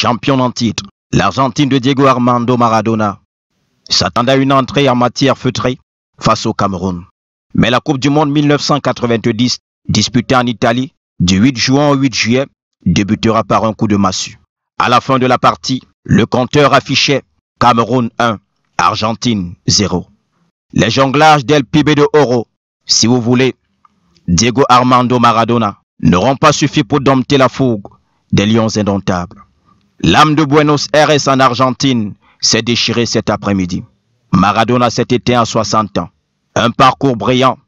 champion en titre, l'Argentine de Diego Armando Maradona, s'attendait à une entrée en matière feutrée face au Cameroun. Mais la Coupe du Monde 1990, disputée en Italie du 8 juin au 8 juillet, débutera par un coup de massue. À la fin de la partie, le compteur affichait Cameroun 1, Argentine 0. Les jonglages d'El Pibe de Oro, si vous voulez, Diego Armando Maradona, n'auront pas suffi pour dompter la fougue des lions indomptables. L'âme de Buenos Aires en Argentine s'est déchirée cet après-midi. Maradona s'est été à 60 ans. Un parcours brillant,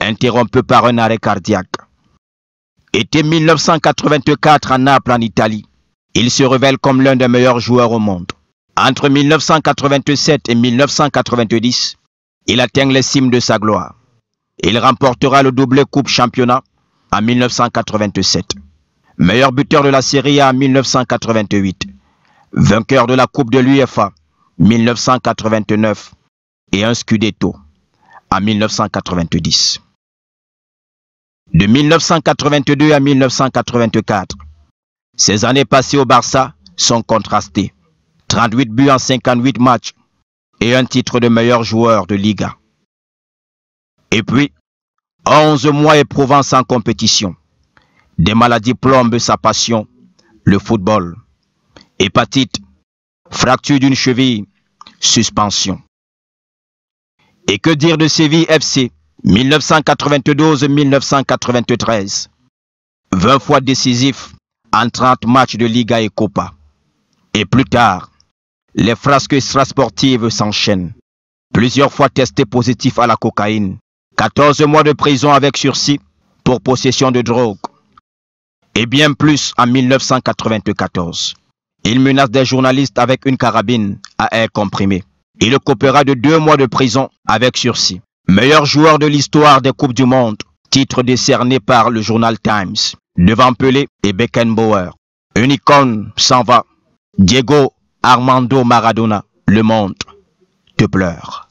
interrompu par un arrêt cardiaque. Été 1984 à Naples, en Italie, il se révèle comme l'un des meilleurs joueurs au monde. Entre 1987 et 1990, il atteint les cimes de sa gloire. Il remportera le double Coupe Championnat en 1987 meilleur buteur de la Serie A 1988, vainqueur de la Coupe de l'UEFA 1989 et un Scudetto en 1990. De 1982 à 1984, ces années passées au Barça sont contrastées. 38 buts en 58 matchs et un titre de meilleur joueur de Liga. Et puis, 11 mois éprouvants sans compétition. Des maladies plombent sa passion, le football. Hépatite, fracture d'une cheville, suspension. Et que dire de Séville FC 1992-1993 20 fois décisif en 30 matchs de Liga et Copa. Et plus tard, les frasques extrasportives s'enchaînent. Plusieurs fois testé positif à la cocaïne. 14 mois de prison avec sursis pour possession de drogue et bien plus en 1994. Il menace des journalistes avec une carabine à air comprimé. Il coupera de deux mois de prison avec sursis. Meilleur joueur de l'histoire des Coupes du Monde, titre décerné par le journal Times, devant Pelé et Beckenbauer. Une icône s'en va. Diego Armando Maradona, le monde te pleure.